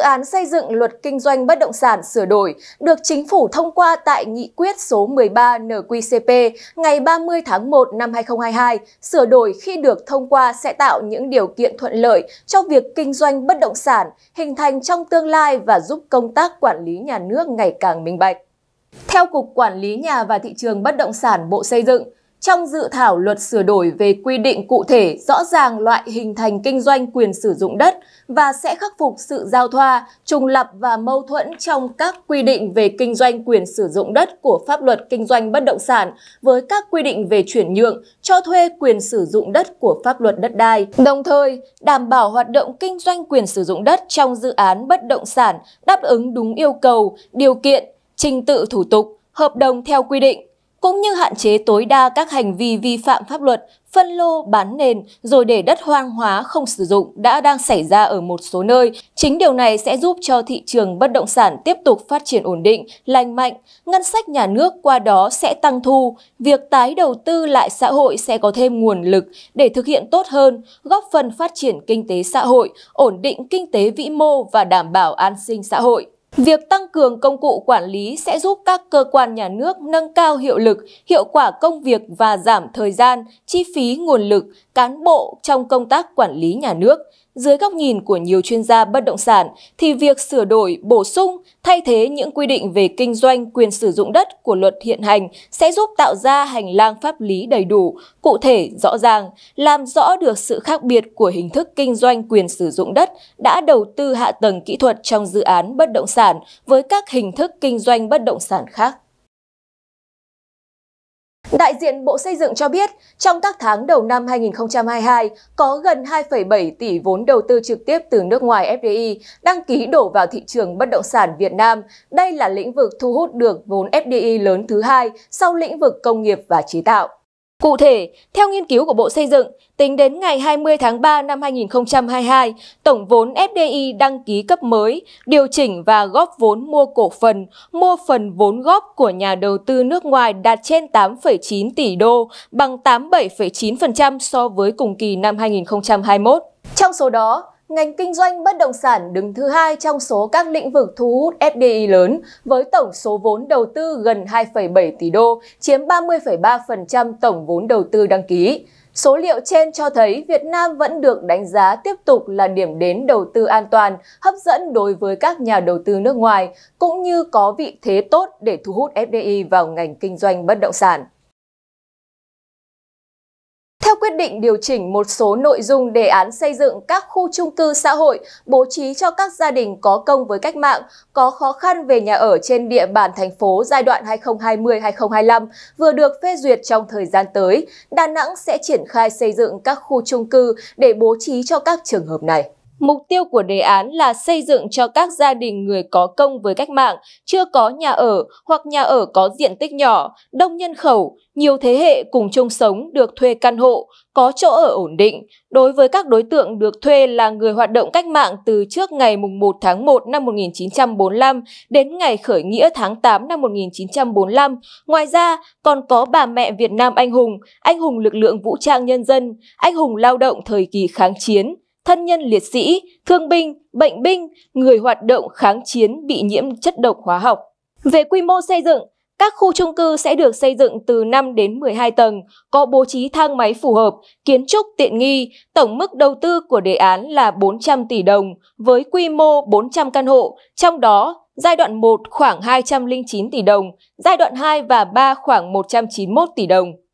án xây dựng luật kinh doanh bất động sản sửa đổi được chính phủ thông qua tại nghị quyết số 13 NQCP ngày 30 tháng 1 năm 2022, sửa đổi khi được thông qua sẽ tạo những điều kiện thuận lợi cho việc kinh doanh bất động sản hình thành trong tương lai và giúp công tác quản lý nhà nước ngày càng minh bạch. Theo Cục Quản lý Nhà và Thị trường Bất động sản Bộ Xây dựng, trong dự thảo luật sửa đổi về quy định cụ thể rõ ràng loại hình thành kinh doanh quyền sử dụng đất và sẽ khắc phục sự giao thoa, trùng lập và mâu thuẫn trong các quy định về kinh doanh quyền sử dụng đất của pháp luật kinh doanh bất động sản với các quy định về chuyển nhượng, cho thuê quyền sử dụng đất của pháp luật đất đai. Đồng thời, đảm bảo hoạt động kinh doanh quyền sử dụng đất trong dự án bất động sản đáp ứng đúng yêu cầu, điều kiện, trình tự thủ tục, hợp đồng theo quy định cũng như hạn chế tối đa các hành vi vi phạm pháp luật, phân lô bán nền rồi để đất hoang hóa không sử dụng đã đang xảy ra ở một số nơi. Chính điều này sẽ giúp cho thị trường bất động sản tiếp tục phát triển ổn định, lành mạnh, ngân sách nhà nước qua đó sẽ tăng thu, việc tái đầu tư lại xã hội sẽ có thêm nguồn lực để thực hiện tốt hơn, góp phần phát triển kinh tế xã hội, ổn định kinh tế vĩ mô và đảm bảo an sinh xã hội. Việc tăng cường công cụ quản lý sẽ giúp các cơ quan nhà nước nâng cao hiệu lực, hiệu quả công việc và giảm thời gian, chi phí nguồn lực, cán bộ trong công tác quản lý nhà nước, dưới góc nhìn của nhiều chuyên gia bất động sản thì việc sửa đổi, bổ sung, thay thế những quy định về kinh doanh quyền sử dụng đất của luật hiện hành sẽ giúp tạo ra hành lang pháp lý đầy đủ, cụ thể, rõ ràng, làm rõ được sự khác biệt của hình thức kinh doanh quyền sử dụng đất đã đầu tư hạ tầng kỹ thuật trong dự án bất động sản với các hình thức kinh doanh bất động sản khác. Đại diện Bộ Xây dựng cho biết, trong các tháng đầu năm 2022, có gần 2,7 tỷ vốn đầu tư trực tiếp từ nước ngoài FDI đăng ký đổ vào thị trường bất động sản Việt Nam. Đây là lĩnh vực thu hút được vốn FDI lớn thứ hai sau lĩnh vực công nghiệp và chế tạo. Cụ thể, theo nghiên cứu của Bộ Xây dựng, tính đến ngày 20 tháng 3 năm 2022, tổng vốn FDI đăng ký cấp mới, điều chỉnh và góp vốn mua cổ phần, mua phần vốn góp của nhà đầu tư nước ngoài đạt trên 8,9 tỷ đô, bằng 87,9% so với cùng kỳ năm 2021. Trong số đó, Ngành kinh doanh bất động sản đứng thứ hai trong số các lĩnh vực thu hút FDI lớn với tổng số vốn đầu tư gần 2,7 tỷ đô, chiếm 30,3% tổng vốn đầu tư đăng ký. Số liệu trên cho thấy Việt Nam vẫn được đánh giá tiếp tục là điểm đến đầu tư an toàn, hấp dẫn đối với các nhà đầu tư nước ngoài, cũng như có vị thế tốt để thu hút FDI vào ngành kinh doanh bất động sản quyết định điều chỉnh một số nội dung đề án xây dựng các khu trung cư xã hội bố trí cho các gia đình có công với cách mạng, có khó khăn về nhà ở trên địa bàn thành phố giai đoạn 2020-2025 vừa được phê duyệt trong thời gian tới, Đà Nẵng sẽ triển khai xây dựng các khu trung cư để bố trí cho các trường hợp này. Mục tiêu của đề án là xây dựng cho các gia đình người có công với cách mạng, chưa có nhà ở hoặc nhà ở có diện tích nhỏ, đông nhân khẩu, nhiều thế hệ cùng chung sống được thuê căn hộ, có chỗ ở ổn định. Đối với các đối tượng được thuê là người hoạt động cách mạng từ trước ngày 1 tháng 1 năm 1945 đến ngày khởi nghĩa tháng 8 năm 1945. Ngoài ra, còn có bà mẹ Việt Nam anh hùng, anh hùng lực lượng vũ trang nhân dân, anh hùng lao động thời kỳ kháng chiến, thân nhân liệt sĩ, thương binh, bệnh binh, người hoạt động kháng chiến bị nhiễm chất độc hóa học. Về quy mô xây dựng, các khu chung cư sẽ được xây dựng từ 5 đến 12 tầng, có bố trí thang máy phù hợp, kiến trúc tiện nghi. Tổng mức đầu tư của đề án là 400 tỷ đồng, với quy mô 400 căn hộ, trong đó giai đoạn 1 khoảng 209 tỷ đồng, giai đoạn 2 và 3 khoảng 191 tỷ đồng.